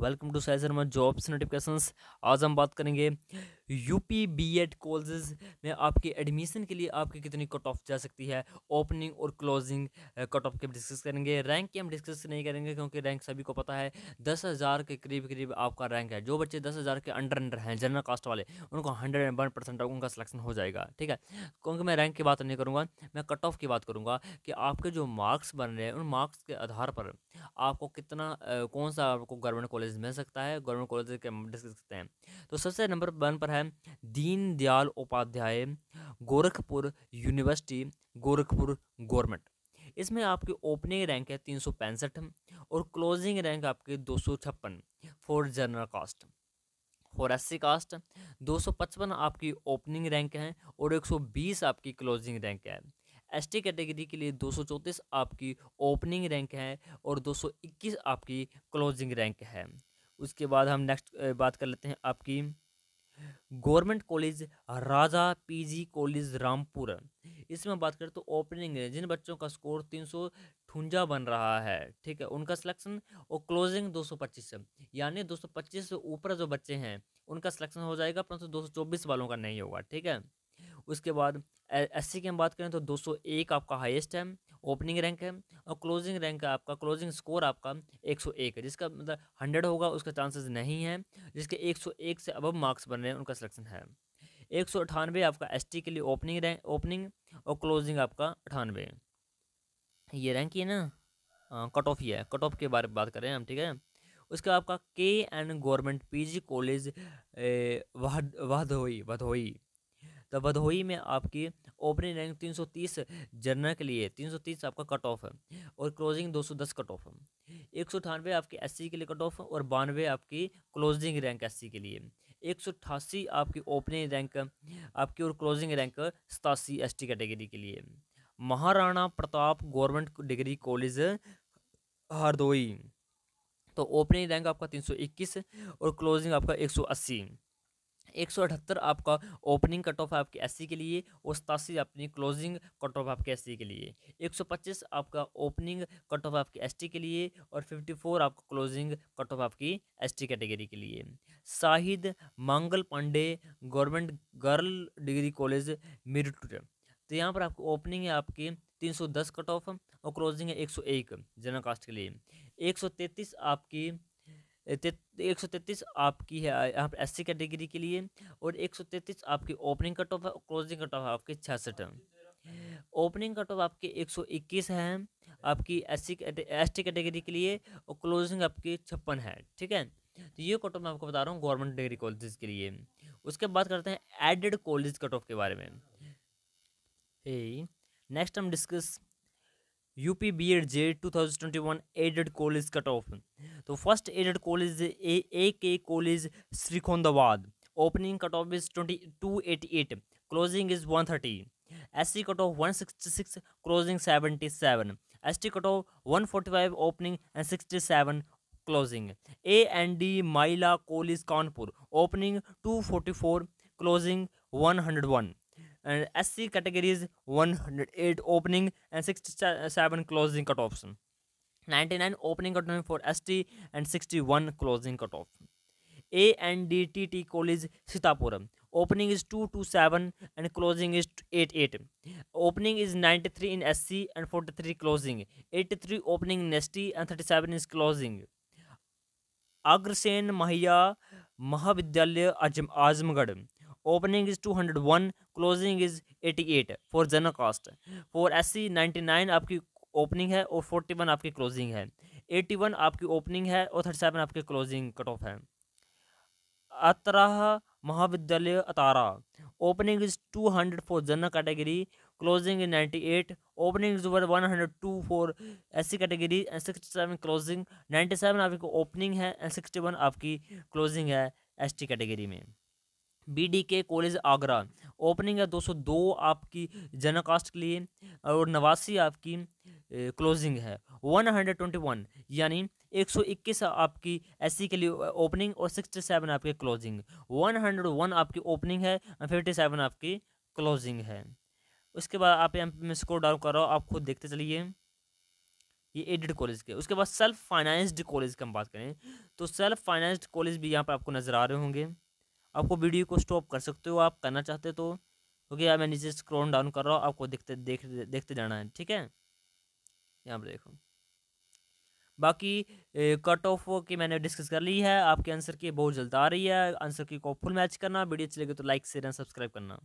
welcome to साइज Sharma jobs notifications आज हम बात करेंगे यूपी बीएड कॉलेजेस में आपके एडमिशन के लिए आपकी कितनी कट ऑफ जा सकती है ओपनिंग और क्लोजिंग कट ऑफ के डिस्कस करेंगे रैंक की हम डिस्कस नहीं करेंगे क्योंकि रैंक सभी को पता है दस हज़ार के करीब करीब आपका रैंक है जो बच्चे दस हज़ार के अंडर अंडर हैं जनरल कास्ट वाले उनको हंड्रेड एंड वन परसेंट उनका सिलेक्शन हो जाएगा ठीक है क्योंकि मैं रैंक की बात नहीं करूँगा मैं कट ऑफ की बात करूँगा कि आपके जो मार्क्स बन रहे हैं उन मार्क्स के आधार पर आपको कितना कौन सा आपको गवर्नमेंट कॉलेज मिल सकता है गवर्नमेंट कॉलेज के डिस्कस करते हैं तो सबसे नंबर वन पर है दीन दयाल उपाध्याय गोरखपुर यूनिवर्सिटी गोरखपुर गवर्नमेंट इसमें आपकी ओपनिंग रैंक है तीन सौ पैंसठ और क्लोजिंग रैंक आपकी दो सौ छप्पन for general caste for S C caste दो सौ पचपन आपकी ओपनिंग रैंक है और एक सौ बीस आपकी क्लोजिंग रैंक है टी कैटेगरी के लिए दो आपकी ओपनिंग रैंक है और 221 आपकी क्लोजिंग रैंक है उसके बाद हम नेक्स्ट बात कर लेते हैं आपकी government college Raja PG college Rampur इसमें बात करें तो ओपनिंग है जिन बच्चों का स्कोर तीन सौ ठुंजा बन रहा है ठीक है उनका सिलेक्शन और क्लोजिंग दो सौ पच्चीस यानी दो सौ पच्चीस से ऊपर जो बच्चे हैं उनका सिलेक्शन हो जाएगा परंतु दो सौ चौबीस वालों का नहीं होगा ठीक है उसके बाद एस की हम बात करें तो 201 आपका हाईएस्ट है ओपनिंग रैंक है और क्लोजिंग रैंक है आपका क्लोजिंग स्कोर आपका 101 है जिसका मतलब हंड्रेड होगा उसका चांसेस नहीं है जिसके 101 से अबव मार्क्स बन रहे हैं उनका सिलेक्शन है एक सौ अठानवे आपका एस के लिए ओपनिंग रैंक ओपनिंग और क्लोजिंग आपका अठानवे ये रैंक ही है ना कट हाँ, ऑफ ही है कट ऑफ के बारे में बात करें हम ठीक है उसके आपका K and government PG college वाहदोई वधोई तो भदोही में आपकी ओपनिंग रैंक 330 जनरल के लिए 330 आपका कट ऑफ है और क्लोजिंग 210 कट ऑफ है एक सौ अठानवे आपकी एस के लिए कट ऑफ और बानवे आपकी क्लोजिंग रैंक एस के लिए एक सौ अठासी आपकी ओपनिंग रैंक आपकी और क्लोजिंग रैंक सतासी एस टी कैटेगरी के लिए Maharana Pratap government degree college Hardoi तो ओपनिंग रैंक आपका तीन सौ इक्कीस और क्लोजिंग आपका एक सौ अस्सी एक सौ अठहत्तर आपका ओपनिंग कट ऑफ आपके एस के लिए और सतासी अपनी क्लोजिंग कट ऑफ आपके एस के लिए एक सौ पच्चीस आपका ओपनिंग कट ऑफ आपके एस के लिए और फिफ्टी फोर आपका क्लोजिंग कट ऑफ आपकी टी कैटेगरी के लिए Shahid Mangal Pandey government girl degree college मिरटुर तो यहाँ पर आपको ओपनिंग है आपकी तीन सौ दस कट ऑफ और क्लोजिंग है एक सौ एक जनरल कास्ट के लिए एक सौ तैंतीस आपकी एक सौ तैतीस आपकी है यहाँ पर एस सी कैटेगरी के लिए और एक सौ तैंतीस आपकी ओपनिंग कट ऑफ है क्लोजिंग कट ऑफ आपके छियासठ है ओपनिंग कट ऑफ आपके एक सौ इक्कीस है आपकी S C S T category के लिए और क्लोजिंग आपकी छप्पन है ठीक है तो ये कट ऑफ मैं आपको बता रहा हूँ गवर्नमेंट डिग्री कॉलेज के लिए उसके बाद करते हैं एडेड कॉलेज कट ऑफ के बारे में नेक्स्ट हम discuss UP B Ed J two thousand twenty one aided college cut off तो first aided college A K college श्रीखोंदाबाद opening cut off is twenty two eighty eight closing is one thirty S C cut off one sixty six closing seventy seven S T cut off one forty five opening and sixty seven closing A and D Mahila college Kanpur opening two forty four closing one hundred one and S C categories one hundred eight opening and sixty seven closing cut off ninety nine opening cut off for S T and sixty one closing cut off A and D T T college Sitapuram opening is two two seven and closing is eight eight opening is ninety three in S C and forty three closing eighty three opening in S T and thirty seven is closing Agrasen महिया महाविद्यालय Azamgarh opening is two hundred one closing is eighty eight for general caste for S C ninety nine आपकी opening है और forty one आपकी closing है eighty one आपकी opening है और थर्टी सेवन आपकी क्लोजिंग कट ऑफ है अतराह महाविद्यालय Atarra opening is two hundred for general category closing is ninety eight opening is one hundred two for S C category and sixty seven closing ninety seven आपकी opening है and sixty one आपकी closing है S T category में BDK college Agra opening है 202 आपकी जनकास्ट के लिए और नवासी आपकी क्लोजिंग है 121 यानी 121 आपकी एससी के लिए ओपनिंग और 67 आपकी क्लोजिंग 101 आपकी ओपनिंग है फिफ्टी सेवन आपकी क्लोजिंग है उसके बाद आप यहाँ मैं स्कोर डाउन कर रहा हूँ आप खुद देखते चलिए ये एडिड कॉलेज के उसके बाद सेल्फ फाइनेंस्ड कॉलेज की हम बात करें तो सेल्फ फाइनेंस्ड कॉलेज भी यहाँ पर आपको नज़र आ रहे होंगे आपको वीडियो को स्टॉप कर सकते हो आप करना चाहते तो क्योंकि यार मैं नीचे स्क्रोल डाउन कर रहा हूँ आपको देखते देख देखते जाना है ठीक है यहाँ पर देखो बाकी कट ऑफ की मैंने डिस्कस कर ली है आपके आंसर की बहुत जल्द आ रही है आंसर की को फुल मैच करना वीडियो अच्छी लगे तो लाइक शेयर एंड सब्सक्राइब करना